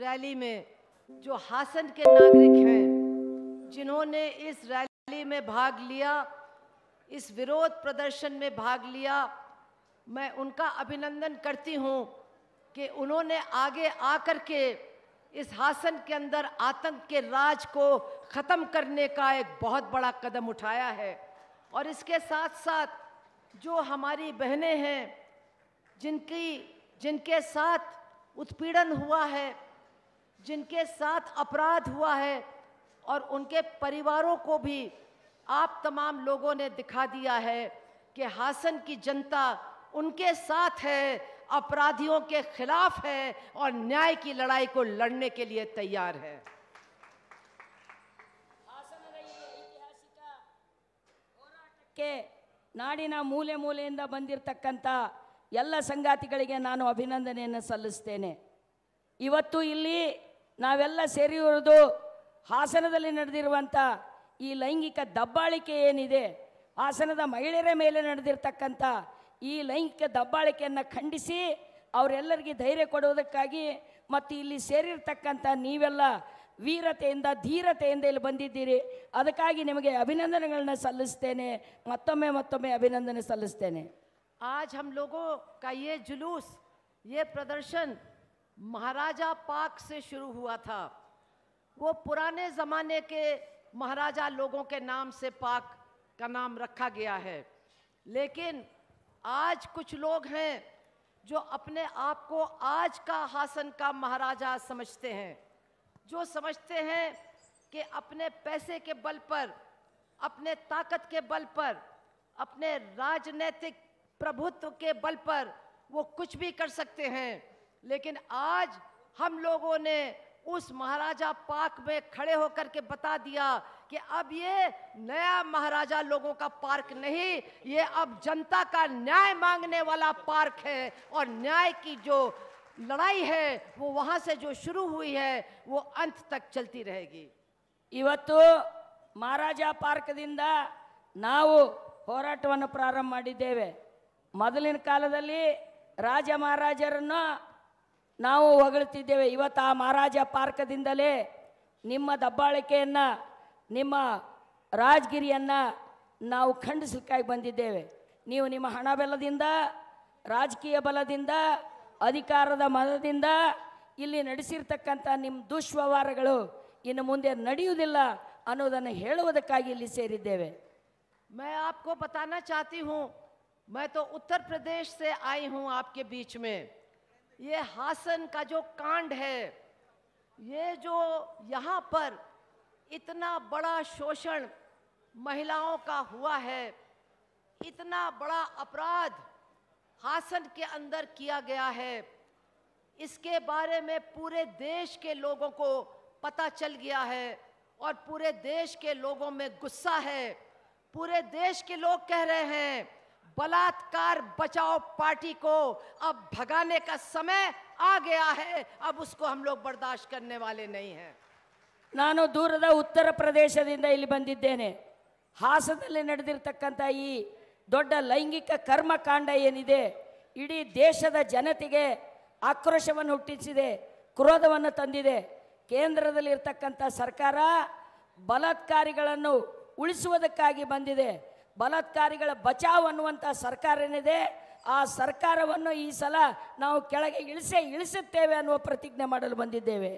rally में जो हासन के नागरिक हैं जिन्होंने इस रैली में भाग लिया इस विरोध प्रदर्शन में भाग लिया मैं उनका अभिनंदन करती हूँ कि उन्होंने आगे आकर के इस हासन के अंदर आतंक के राज को ख़त्म करने का एक बहुत बड़ा कदम उठाया है और इसके साथ साथ जो हमारी बहनें हैं जिनकी जिनके साथ उत्पीड़न हुआ है जिनके साथ अपराध हुआ है और उनके परिवारों को भी आप तमाम लोगों ने दिखा दिया है कि हासन की जनता उनके साथ है अपराधियों के खिलाफ है और न्याय की लड़ाई को लड़ने के लिए तैयार है नाड़ी ना मूले मूल ಬಂದಿರತಕ್ಕಂಥ ಎಲ್ಲ संगाति ನಾನು अभिनंदन ಸಲ್ಲಿಸ್ತೇನೆ इवतु ಇಲ್ಲಿ ನಾವೆಲ್ಲ ಸೇರಿರೋದು ಹಾಸನದಲ್ಲಿ ನಡೆದಿರುವಂಥ ಈ ಲೈಂಗಿಕ ದಬ್ಬಾಳಿಕೆ ಏನಿದೆ ಹಾಸನದ ಮಹಿಳೆಯರ ಮೇಲೆ ನಡೆದಿರ್ತಕ್ಕಂಥ ಈ ಲೈಂಗಿಕ ದಬ್ಬಾಳಿಕೆಯನ್ನು ಖಂಡಿಸಿ ಅವರೆಲ್ಲರಿಗೆ ಧೈರ್ಯ ಕೊಡುವುದಕ್ಕಾಗಿ ಮತ್ತು ಇಲ್ಲಿ ಸೇರಿರ್ತಕ್ಕಂಥ ನೀವೆಲ್ಲ ವೀರತೆಯಿಂದ ಧೀರತೆಯಿಂದ ಇಲ್ಲಿ ಬಂದಿದ್ದೀರಿ ಅದಕ್ಕಾಗಿ ನಿಮಗೆ ಅಭಿನಂದನೆಗಳನ್ನ ಸಲ್ಲಿಸ್ತೇನೆ ಮತ್ತೊಮ್ಮೆ ಮತ್ತೊಮ್ಮೆ ಅಭಿನಂದನೆ ಸಲ್ಲಿಸ್ತೇನೆ ಆಜ್ ಹಮ್ ಲೋಗೋ ಕ ಯೇ ಜುಲೂಸ್ ಯೇ ಪ್ರದರ್ಶನ್ महाराजा पाक से शुरू हुआ था वो पुराने ज़माने के महाराजा लोगों के नाम से पाक का नाम रखा गया है लेकिन आज कुछ लोग हैं जो अपने आप को आज का हासन का महाराजा समझते हैं जो समझते हैं कि अपने पैसे के बल पर अपने ताकत के बल पर अपने राजनीतिक प्रभुत्व के बल पर वो कुछ भी कर सकते हैं लेकिन आज हम लोगों ने उस महाराजा पार्क में खड़े होकर के बता दिया कि अब ये नया महाराजा लोगों का पार्क नहीं ये अब जनता का न्याय मांगने वाला पार्क है और न्याय की जो लड़ाई है वो वहाँ से जो शुरू हुई है वो अंत तक चलती रहेगी इवत महाराजा दिन ना ಹೋರಾಟವನ್ನು प्रारंभ ಮಾಡಿದ್ದೇವೆ मदल का राज ಮಹಾರಾಜರನ್ನು ನಾವು ಹೊಗಳುತ್ತಿದ್ದೇವೆ ಇವತ್ತು ಆ ಮಹಾರಾಜ ಪಾರ್ಕದಿಂದಲೇ ನಿಮ್ಮ ದಬ್ಬಾಳಿಕೆಯನ್ನು ನಿಮ್ಮ ರಾಜಗಿರಿಯನ್ನು ನಾವು ಖಂಡಿಸಲಿಕ್ಕಾಗಿ ಬಂದಿದ್ದೇವೆ ನೀವು ನಿಮ್ಮ ಹಣ ಬೆಲದಿಂದ ರಾಜಕೀಯ ಬಲದಿಂದ ಅಧಿಕಾರದ ಮನದಿಂದ ಇಲ್ಲಿ ನಡೆಸಿರ್ತಕ್ಕಂಥ ನಿಮ್ಮ ದುಷ್ವ್ಯವಹಾರಗಳು ಇನ್ನು ಮುಂದೆ ನಡೆಯುವುದಿಲ್ಲ ಅನ್ನೋದನ್ನು ಹೇಳುವುದಕ್ಕಾಗಿ ಇಲ್ಲಿ ಸೇರಿದ್ದೇವೆ ಮೈ ಆಪ್ಕೋ ಬತಾನಾ ಚಾತಿ हूँ मैं तो उत्तर प्रदेश से आई हूँ आपके बीच में ये हासन का जो कांड है ये जो यहाँ पर इतना बड़ा शोषण महिलाओं का हुआ है इतना बड़ा अपराध हासन के अंदर किया गया है इसके बारे में पूरे देश के लोगों को पता चल गया है और पूरे देश के लोगों में गुस्सा है पूरे देश के लोग कह रहे हैं बलात्कार बचाओ पार्टी को अब भगाने का समय आ गया है अब उसको हम लोग बर्दाश्त करने वाले नहीं हैं ನಾನು ದೂರದ ಉತ್ತರ ಪ್ರದೇಶದಿಂದ ಇಲ್ಲಿ ಬಂದಿದ್ದೇನೆ ಹಾಸನದಲ್ಲಿ ನಡೆದಿರ್ತಕ್ಕಂಥ ಈ ದೊಡ್ಡ ಲೈಂಗಿಕ ಕರ್ಮಕಾಂಡ ಏನಿದೆ ಇಡೀ ದೇಶದ ಜನತೆಗೆ ಆಕ್ರೋಶವನ್ನು ಹುಟ್ಟಿಸಿದೆ ಕ್ರೋಧವನ್ನು ತಂದಿದೆ ಕೇಂದ್ರದಲ್ಲಿರ್ತಕ್ಕಂಥ ಸರ್ಕಾರ ಬಲಾತ್ಕಾರಿಗಳನ್ನು ಉಳಿಸುವುದಕ್ಕಾಗಿ ಬಂದಿದೆ ಬಲತ್ಕಾರಿಗಳ ಬಚಾವ್ ಅನ್ನುವಂಥ ಸರ್ಕಾರ ಏನಿದೆ ಆ ಸರ್ಕಾರವನ್ನು ಈ ಸಲ ನಾವು ಕೆಳಗೆ ಇಳಿಸೇ ಇಳಿಸುತ್ತೇವೆ ಅನ್ನುವ ಪ್ರತಿಜ್ಞೆ ಮಾಡಲು ಬಂದಿದ್ದೇವೆ